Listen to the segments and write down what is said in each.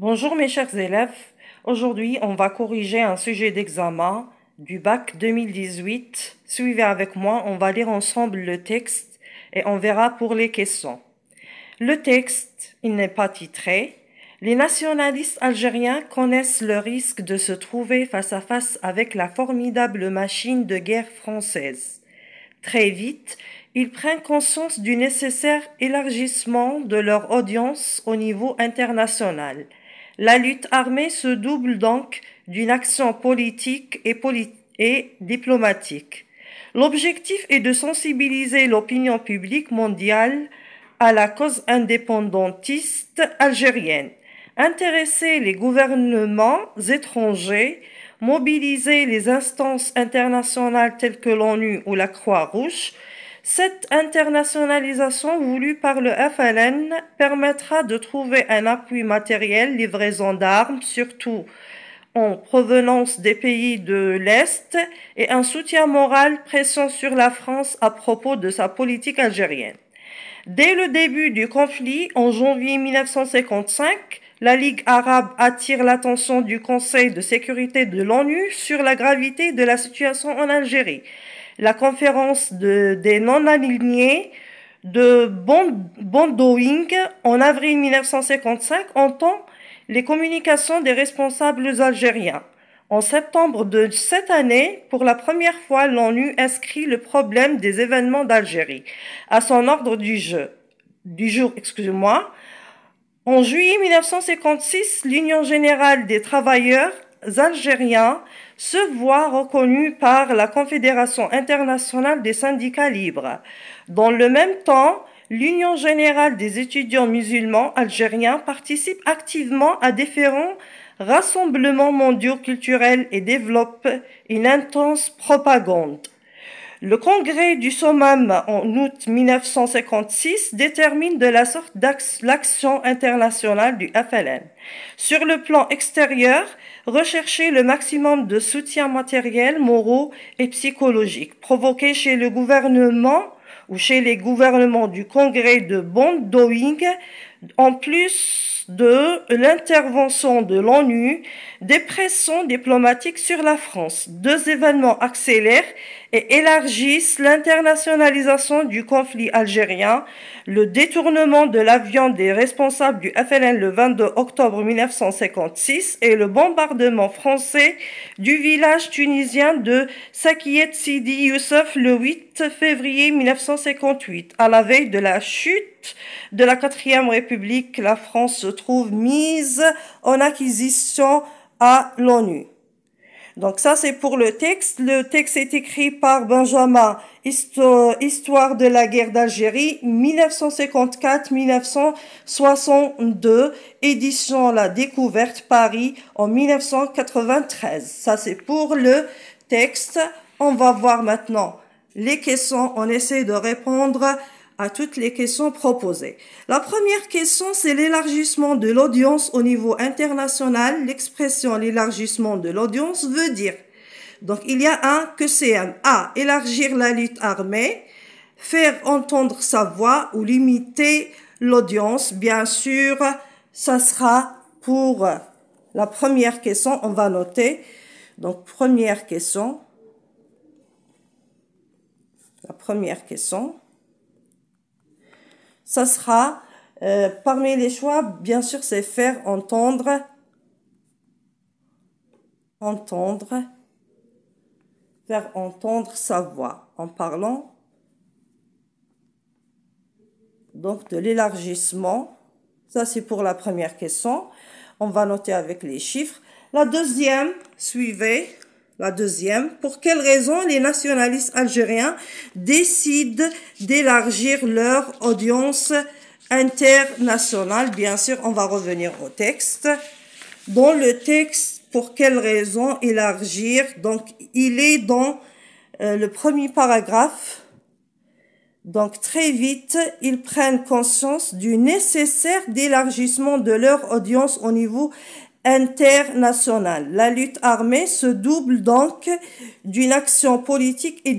Bonjour mes chers élèves. Aujourd'hui, on va corriger un sujet d'examen du bac 2018. Suivez avec moi, on va lire ensemble le texte et on verra pour les questions. Le texte, il n'est pas titré. Les nationalistes algériens connaissent le risque de se trouver face à face avec la formidable machine de guerre française. Très vite, ils prennent conscience du nécessaire élargissement de leur audience au niveau international. La lutte armée se double donc d'une action politique et, diplomatique. L'objectif est de sensibiliser l'opinion publique mondiale à la cause indépendantiste algérienne, intéresser les gouvernements étrangers, mobiliser les instances internationales telles que l'ONU ou la Croix-Rouge cette internationalisation voulue par le FLN permettra de trouver un appui matériel, livraison d'armes, surtout en provenance des pays de l'Est, et un soutien moral pressant sur la France à propos de sa politique algérienne. Dès le début du conflit, en janvier 1955, la Ligue arabe attire l'attention du Conseil de sécurité de l'ONU sur la gravité de la situation en Algérie la conférence des non-alignés de Bondoing en avril 1955 entend les communications des responsables algériens. En septembre de cette année, pour la première fois, l'ONU inscrit le problème des événements d'Algérie à son ordre du, du jour. Excusez-moi. En juillet 1956, l'Union générale des travailleurs algériens se voit reconnu par la Confédération internationale des syndicats libres. Dans le même temps, l'Union générale des étudiants musulmans algériens participe activement à différents rassemblements mondiaux culturels et développe une intense propagande. Le congrès du SOMAM en août 1956 détermine de la sorte l'action internationale du FLN. Sur le plan extérieur, rechercher le maximum de soutien matériel, moraux et psychologique, provoquer chez le gouvernement ou chez les gouvernements du Congrès de Bondoing, en plus de l'intervention de l'ONU, des pressions diplomatiques sur la France. Deux événements accélèrent et élargissent l'internationalisation du conflit algérien, le détournement de l'avion des responsables du FLN le 22 octobre 1956 et le bombardement français du village tunisien de Sakiet Sidi Youssef le 8 février 1958. À la veille de la chute de la 4 République, la France se trouve mise en acquisition à l'ONU. Donc ça, c'est pour le texte. Le texte est écrit par Benjamin, Histoire de la guerre d'Algérie, 1954-1962, édition La Découverte, Paris, en 1993. Ça, c'est pour le texte. On va voir maintenant les questions. On essaie de répondre à toutes les questions proposées. La première question, c'est l'élargissement de l'audience au niveau international. L'expression l'élargissement de l'audience veut dire, donc il y a un que c'est un A, élargir la lutte armée, faire entendre sa voix ou limiter l'audience. Bien sûr, ça sera pour la première question, on va noter. Donc première question. La première question ça sera euh, parmi les choix, bien sûr, c'est faire entendre, entendre, faire entendre sa voix en parlant donc de l'élargissement. Ça, c'est pour la première question. On va noter avec les chiffres. La deuxième, suivez. La deuxième, pour quelles raisons les nationalistes algériens décident d'élargir leur audience internationale Bien sûr, on va revenir au texte. Dans le texte, pour quelles raisons élargir Donc, il est dans euh, le premier paragraphe. Donc très vite, ils prennent conscience du nécessaire d'élargissement de leur audience au niveau international. La lutte armée se double donc d'une action politique et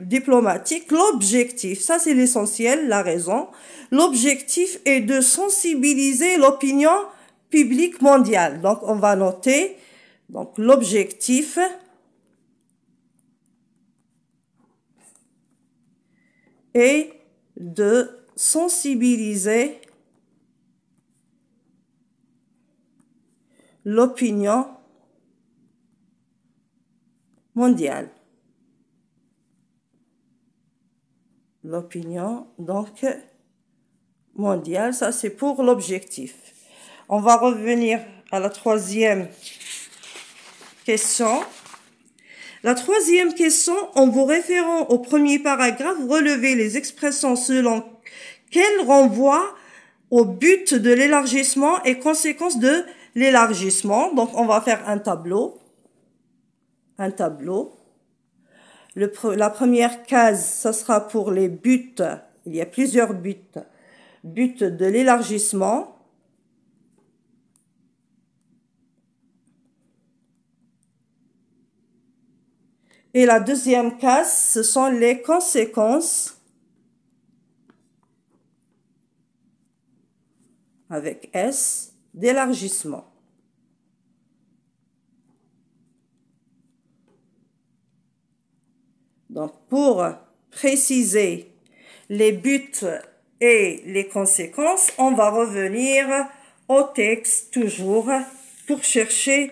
diplomatique. L'objectif, ça c'est l'essentiel, la raison, l'objectif est de sensibiliser l'opinion publique mondiale. Donc on va noter donc l'objectif est de sensibiliser l'opinion mondiale. L'opinion, donc, mondiale, ça c'est pour l'objectif. On va revenir à la troisième question. La troisième question, en vous référant au premier paragraphe, relevez les expressions selon qu'elles renvoient au but de l'élargissement et conséquence de l'élargissement. Donc, on va faire un tableau. Un tableau. la première case, ce sera pour les buts. Il y a plusieurs buts. But de l'élargissement. Et la deuxième case, ce sont les conséquences avec S d'élargissement. Donc, pour préciser les buts et les conséquences, on va revenir au texte toujours pour chercher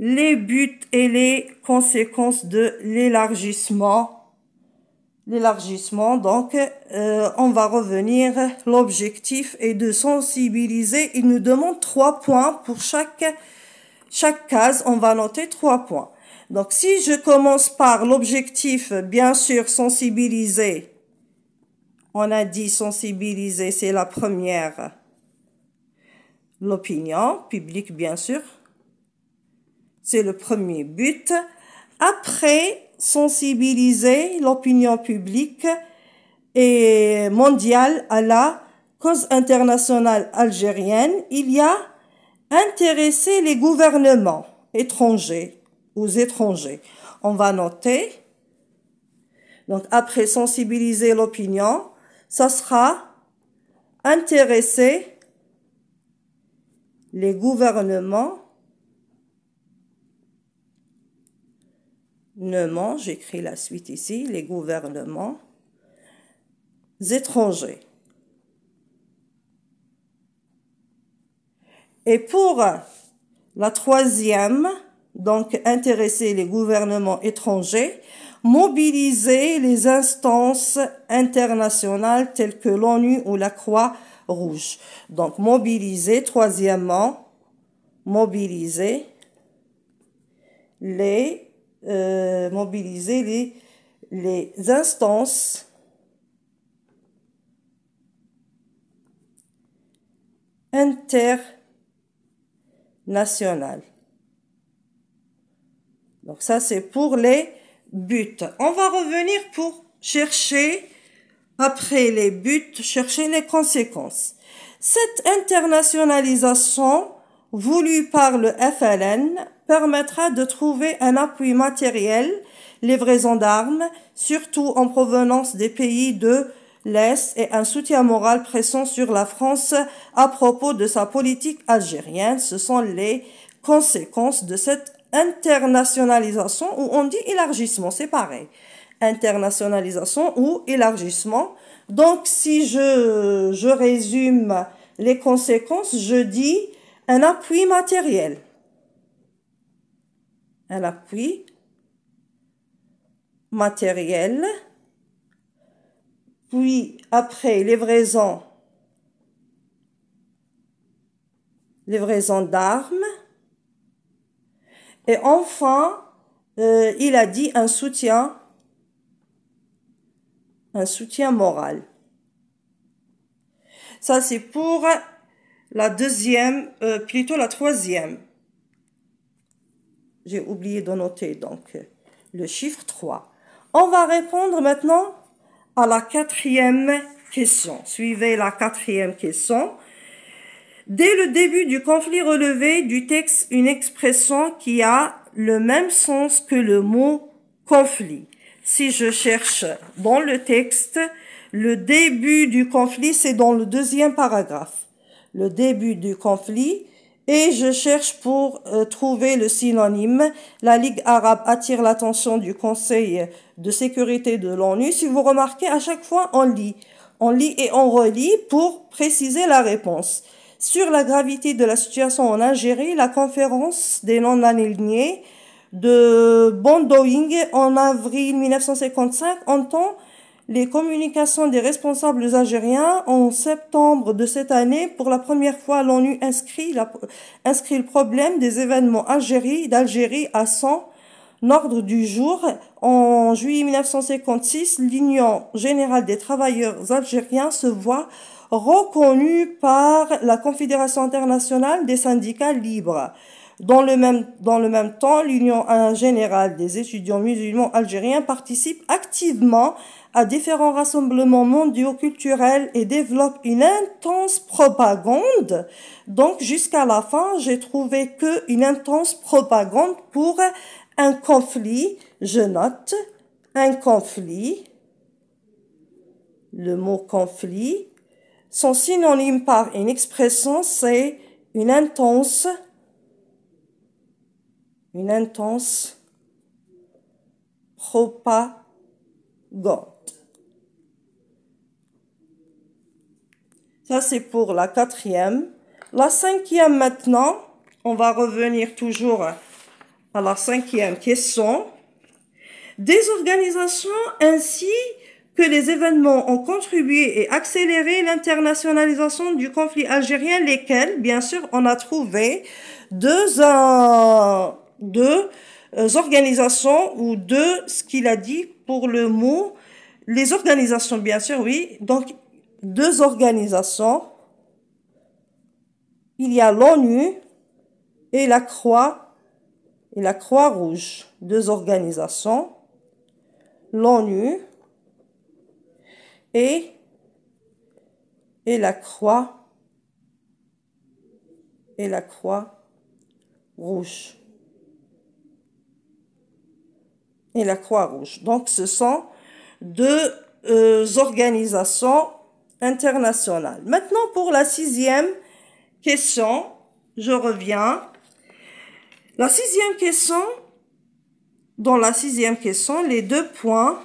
les buts et les conséquences de l'élargissement l'élargissement. Donc, euh, on va revenir. L'objectif est de sensibiliser. Il nous demande trois points pour chaque, chaque case. On va noter trois points. Donc, si je commence par l'objectif, bien sûr, sensibiliser. On a dit sensibiliser, c'est la première. L'opinion publique, bien sûr. C'est le premier but. Après, sensibiliser l'opinion publique et mondiale à la cause internationale algérienne, il y a intéressé les gouvernements étrangers aux étrangers. On va noter. Donc après sensibiliser l'opinion, ça sera intéresser les gouvernements j'écris la suite ici, les gouvernements étrangers. Et pour la troisième, donc intéresser les gouvernements étrangers, mobiliser les instances internationales telles que l'ONU ou la Croix-Rouge. Donc mobiliser, troisièmement, mobiliser les euh, mobiliser les, les instances internationales. Donc ça, c'est pour les buts. On va revenir pour chercher, après les buts, chercher les conséquences. Cette internationalisation voulu par le FLN permettra de trouver un appui matériel, livraison d'armes, surtout en provenance des pays de l'Est et un soutien moral pressant sur la France à propos de sa politique algérienne. Ce sont les conséquences de cette internationalisation ou on dit élargissement, c'est pareil. Internationalisation ou élargissement. Donc si je, je résume les conséquences, je dis un appui matériel. Un appui matériel. Puis après livraison, livraison d'armes. Et enfin, euh, il a dit un soutien, un soutien moral. Ça, c'est pour la deuxième, euh, plutôt la troisième. J'ai oublié de noter donc le chiffre 3. On va répondre maintenant à la quatrième question. Suivez la quatrième question. Dès le début du conflit relevé du texte, une expression qui a le même sens que le mot conflit. Si je cherche dans le texte, le début du conflit, c'est dans le deuxième paragraphe le début du conflit et je cherche pour euh, trouver le synonyme. La Ligue arabe attire l'attention du Conseil de sécurité de l'ONU. Si vous remarquez, à chaque fois, on lit. On lit et on relit pour préciser la réponse. Sur la gravité de la situation en Algérie, la conférence des non-alignés de Bondoing en avril 1955 entend les communications des responsables algériens en septembre de cette année, pour la première fois, l'ONU inscrit, inscrit le problème des événements d'Algérie à 100 ordre du jour. En juillet 1956, l'Union générale des travailleurs algériens se voit reconnue par la Confédération internationale des syndicats libres. Dans le même, dans le même temps, l'Union générale des étudiants musulmans algériens participe activement à différents rassemblements mondiaux culturels et développe une intense propagande. Donc, jusqu'à la fin, j'ai trouvé que une intense propagande pour un conflit, je note, un conflit, le mot conflit, son synonyme par une expression, c'est une intense une intense propagande. Ça, c'est pour la quatrième. La cinquième maintenant, on va revenir toujours à la cinquième question. Des organisations ainsi que les événements ont contribué et accéléré l'internationalisation du conflit algérien, lesquels, bien sûr, on a trouvé deux, ans. Deux euh, organisations ou de ce qu'il a dit pour le mot les organisations bien sûr oui donc deux organisations il y a l'ONU et la Croix et la Croix Rouge deux organisations l'ONU et et la croix et la croix rouge. et la Croix-Rouge. Donc ce sont deux euh, organisations internationales. Maintenant pour la sixième question, je reviens. La sixième question, dans la sixième question, les deux points,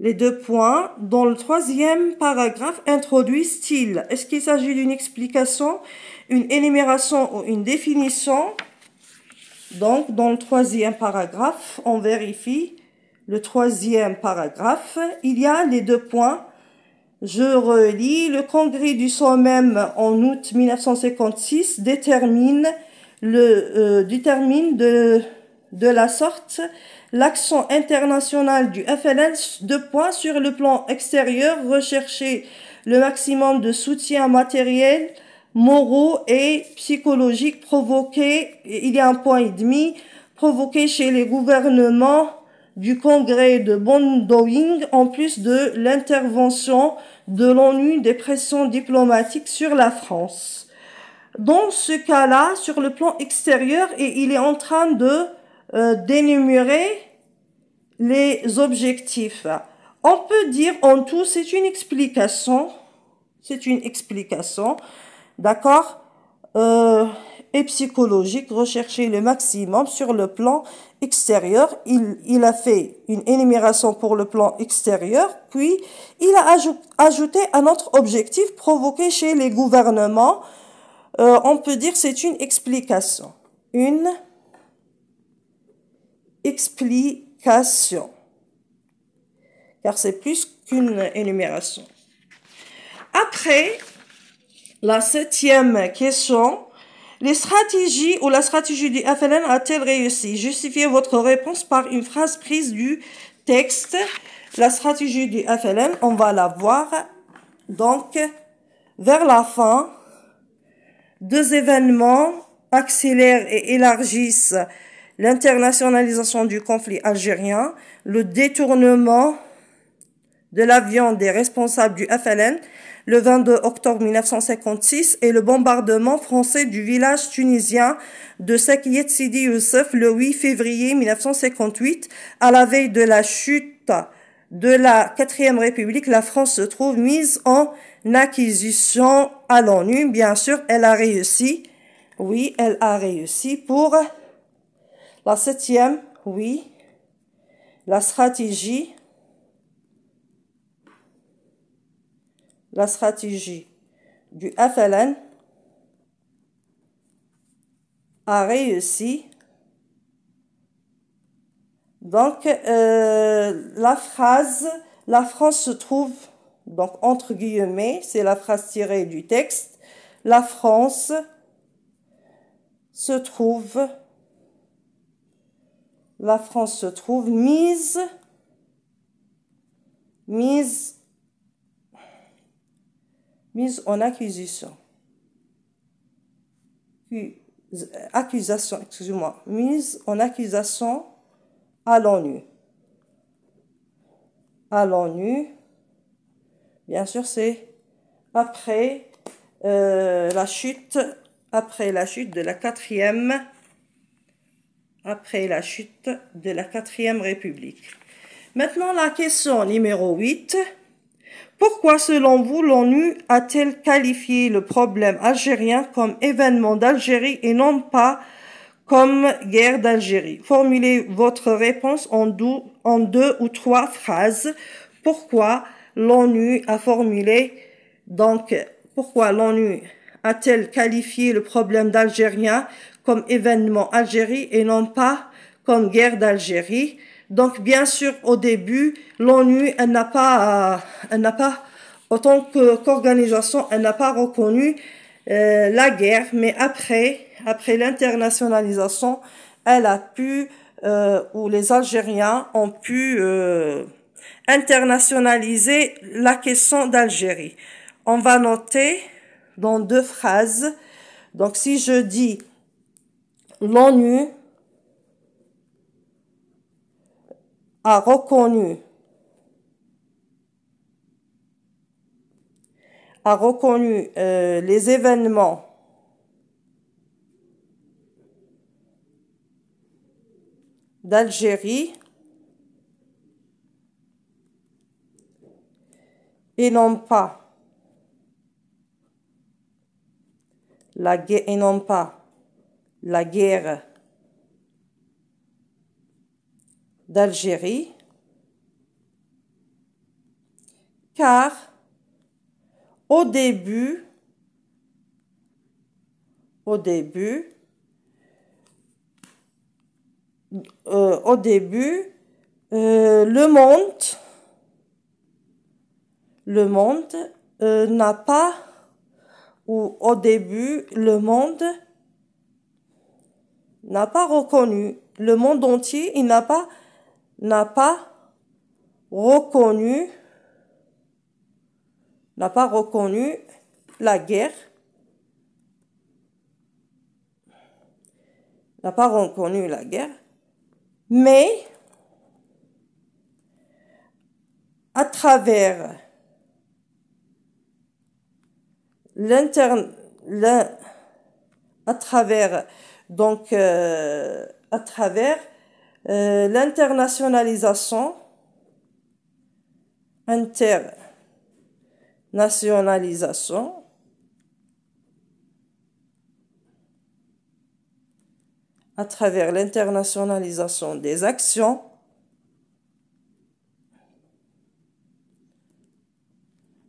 les deux points dans le troisième paragraphe introduisent-ils Est-ce qu'il s'agit d'une explication, une énumération ou une définition donc, dans le troisième paragraphe, on vérifie le troisième paragraphe. Il y a les deux points. Je relis. Le Congrès du soi-même en août 1956 détermine, le, euh, détermine de, de la sorte l'action internationale du FLN de points sur le plan extérieur, rechercher le maximum de soutien matériel moraux et psychologiques provoqués, il y a un point et demi, provoqués chez les gouvernements du congrès de Bondoing, en plus de l'intervention de l'ONU des pressions diplomatiques sur la France. Dans ce cas-là, sur le plan extérieur, et il est en train de euh, d'énumérer les objectifs. On peut dire en tout, c'est une explication, c'est une explication d'accord euh, et psychologique, rechercher le maximum sur le plan extérieur. Il, il a fait une énumération pour le plan extérieur, puis il a ajouté un autre objectif provoqué chez les gouvernements. Euh, on peut dire c'est une explication. Une explication. Car c'est plus qu'une énumération. Après, la septième question. Les stratégies ou la stratégie du FLN a-t-elle réussi Justifiez votre réponse par une phrase prise du texte. La stratégie du FLN, on va la voir donc vers la fin. Deux événements accélèrent et élargissent l'internationalisation du conflit algérien, le détournement de l'avion des responsables du FLN le 22 octobre 1956 et le bombardement français du village tunisien de Sakiet Sidi Youssef le 8 février 1958 à la veille de la chute de la quatrième république, la France se trouve mise en acquisition à l'ONU. Bien sûr, elle a réussi. Oui, elle a réussi pour la septième, oui, la stratégie la stratégie du FLN a réussi. Donc, euh, la phrase « La France se trouve », donc entre guillemets, c'est la phrase tirée du texte, « La France se trouve » la France se trouve mise, mise mise en accusation. Accusation, excusez-moi, mise en accusation à l'ONU. À l'ONU, bien sûr, c'est après euh, la chute, après la chute de la quatrième, après la chute de la quatrième république. Maintenant, la question numéro 8. Pourquoi, selon vous, l'ONU a-t-elle qualifié le problème algérien comme événement d'Algérie et non pas comme guerre d'Algérie Formulez votre réponse en deux, ou trois phrases. Pourquoi l'ONU a formulé, donc, pourquoi l'ONU a-t-elle qualifié le problème d'Algérien comme événement d'Algérie et non pas comme guerre d'Algérie donc, bien sûr, au début, l'ONU, elle n'a pas, euh, elle n'a pas, autant qu'organisation, elle n'a pas reconnu euh, la guerre, mais après, après l'internationalisation, elle a pu, euh, ou les Algériens ont pu internationaliser la question d'Algérie. On va noter dans deux phrases. Donc, si je dis l'ONU a reconnu a reconnu euh, les événements d'Algérie et non pas la guerre et non pas la guerre d'Algérie, car au début, au début, euh, au début, euh, le monde, le monde euh, n'a pas, ou au début, le monde n'a pas reconnu, le monde entier, il n'a pas n'a pas reconnu n'a pas reconnu la guerre n'a pas reconnu la guerre mais à travers à travers donc euh, à travers euh, l'internationalisation, internationalisation, à travers l'internationalisation des actions,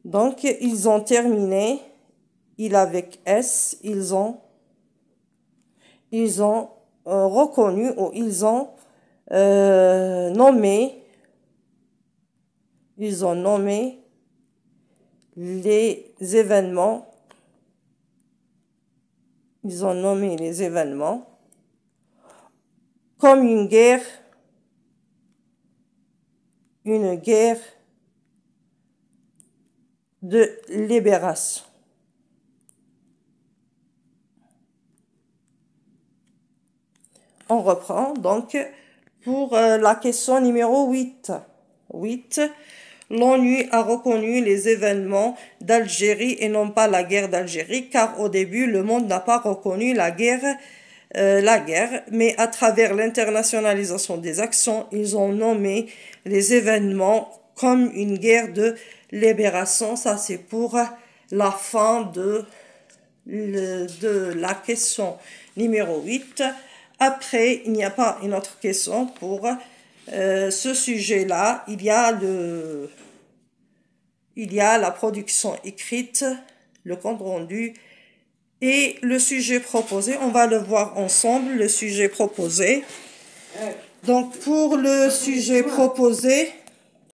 Donc, ils ont terminé, il avec S, ils ont, ils ont euh, reconnu ou ils ont euh, nommé, ils ont nommé les événements, ils ont nommé les événements comme une guerre, une guerre de libération. On reprend donc pour euh, la question numéro 8. 8. L'ONU a reconnu les événements d'Algérie et non pas la guerre d'Algérie, car au début, le monde n'a pas reconnu la guerre, euh, la guerre, mais à travers l'internationalisation des actions, ils ont nommé les événements comme une guerre de libération. Ça, c'est pour la fin de, de la question numéro 8. Après, il n'y a pas une autre question pour euh, ce sujet-là. Il y a le, il y a la production écrite, le compte rendu et le sujet proposé. On va le voir ensemble, le sujet proposé. Donc, pour le sujet proposé,